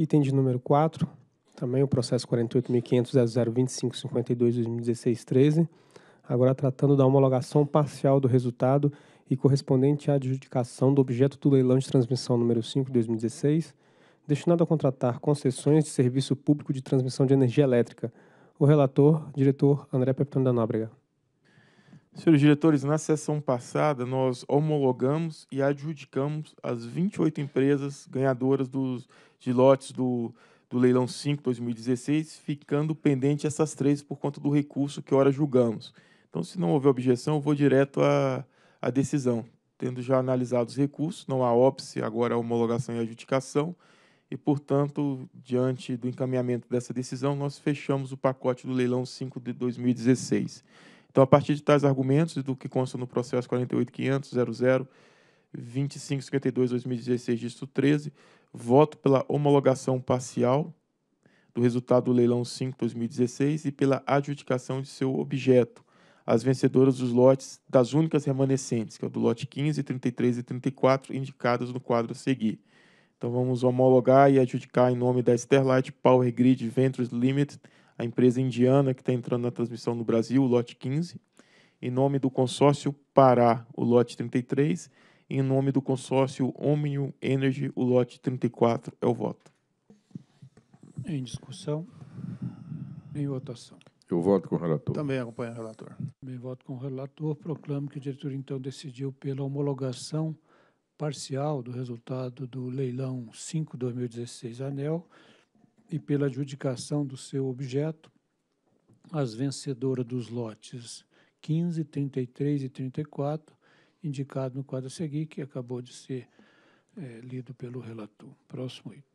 Item de número 4, também o processo 48.500.0025.52.2016.13, agora tratando da homologação parcial do resultado e correspondente à adjudicação do objeto do leilão de transmissão número 5 2016, destinado a contratar concessões de serviço público de transmissão de energia elétrica. O relator, diretor André Pepitone da Nóbrega. Senhores diretores, na sessão passada nós homologamos e adjudicamos as 28 empresas ganhadoras dos, de lotes do, do leilão 5 2016, ficando pendente essas três por conta do recurso que ora julgamos. Então, se não houver objeção, eu vou direto à, à decisão. Tendo já analisado os recursos, não há óbice, agora a homologação e adjudicação, e, portanto, diante do encaminhamento dessa decisão, nós fechamos o pacote do leilão 5 de 2016. Então, a partir de tais argumentos e do que consta no processo 48.500.00.2552.2016, disto 13, voto pela homologação parcial do resultado do leilão 5/2016 e pela adjudicação de seu objeto às vencedoras dos lotes das únicas remanescentes, que é o do lote 15, 33 e 34, indicadas no quadro a seguir. Então vamos homologar e adjudicar em nome da Sterlight Power Grid Ventures Limited a empresa indiana que está entrando na transmissão no Brasil, o lote 15, em nome do consórcio Pará, o lote 33, e em nome do consórcio Omnium Energy, o lote 34. É o voto. Em discussão. Em votação. Eu voto com o relator. Também acompanho o relator. Também voto com o relator. Proclamo que a diretoria, então, decidiu pela homologação parcial do resultado do leilão 5-2016 ANEL, e pela adjudicação do seu objeto as vencedoras dos lotes 15, 33 e 34, indicado no quadro a seguir, que acabou de ser é, lido pelo relator. Próximo item.